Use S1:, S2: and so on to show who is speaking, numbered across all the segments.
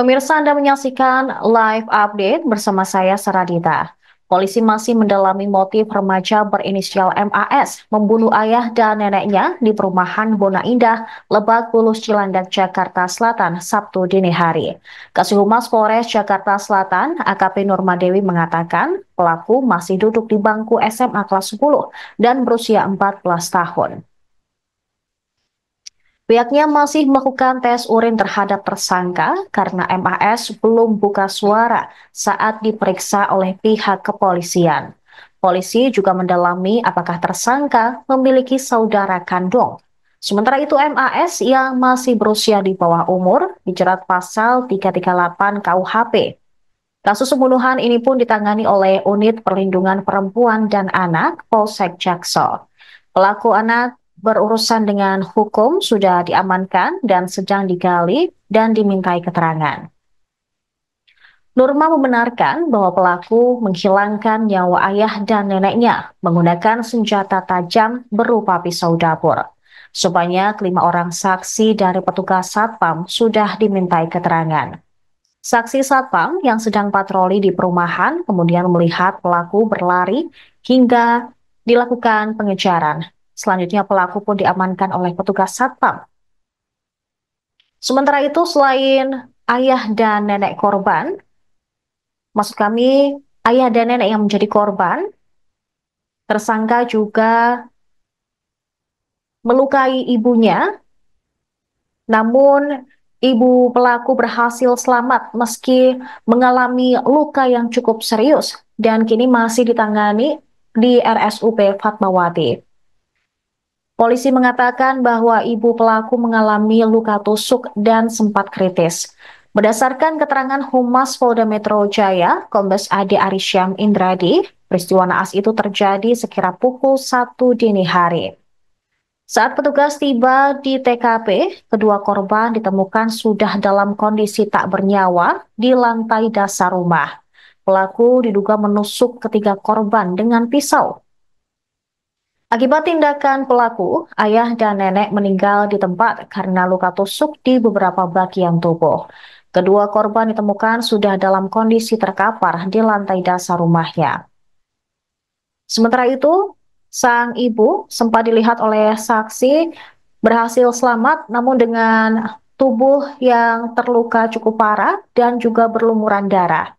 S1: Pemirsa Anda menyaksikan live update bersama saya Saradita. Polisi masih mendalami motif remaja berinisial MAS membunuh ayah dan neneknya di perumahan Bona Indah, Lebak Bulus Cilandak, Jakarta Selatan, Sabtu dini hari. Humas Polres Jakarta Selatan, AKP Norma Dewi mengatakan pelaku masih duduk di bangku SMA kelas 10 dan berusia 14 tahun. Pihaknya masih melakukan tes urin terhadap tersangka karena MAS belum buka suara saat diperiksa oleh pihak kepolisian. Polisi juga mendalami apakah tersangka memiliki saudara kandung. Sementara itu MAS yang masih berusia di bawah umur dijerat pasal 338 KUHP. Kasus pembunuhan ini pun ditangani oleh Unit Perlindungan Perempuan dan Anak Polsek Jaksel. Pelaku anak berurusan dengan hukum sudah diamankan dan sedang digali dan dimintai keterangan. Nurma membenarkan bahwa pelaku menghilangkan nyawa ayah dan neneknya menggunakan senjata tajam berupa pisau dapur. Sebanyak lima orang saksi dari petugas Satpam sudah dimintai keterangan. Saksi Satpam yang sedang patroli di perumahan kemudian melihat pelaku berlari hingga dilakukan pengejaran Selanjutnya pelaku pun diamankan oleh petugas satpam. Sementara itu selain ayah dan nenek korban, maksud kami ayah dan nenek yang menjadi korban, tersangka juga melukai ibunya, namun ibu pelaku berhasil selamat meski mengalami luka yang cukup serius dan kini masih ditangani di RSUP Fatmawati. Polisi mengatakan bahwa ibu pelaku mengalami luka tusuk dan sempat kritis. Berdasarkan keterangan Humas Polda Metro Jaya, Kombes Ade Arisyam Indradi, peristiwa naas itu terjadi sekira pukul 1 dini hari. Saat petugas tiba di TKP, kedua korban ditemukan sudah dalam kondisi tak bernyawa di lantai dasar rumah. Pelaku diduga menusuk ketiga korban dengan pisau Akibat tindakan pelaku, ayah dan nenek meninggal di tempat karena luka tusuk di beberapa bagian tubuh. Kedua korban ditemukan sudah dalam kondisi terkapar di lantai dasar rumahnya. Sementara itu, sang ibu sempat dilihat oleh saksi berhasil selamat namun dengan tubuh yang terluka cukup parah dan juga berlumuran darah.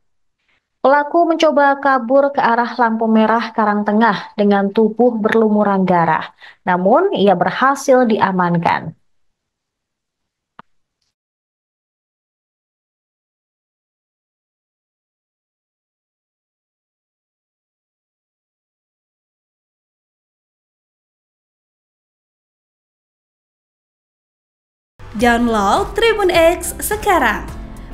S1: Pelaku mencoba kabur ke arah lampu merah Karang Tengah dengan tubuh berlumuran darah. Namun, ia berhasil diamankan. Download Tribun X sekarang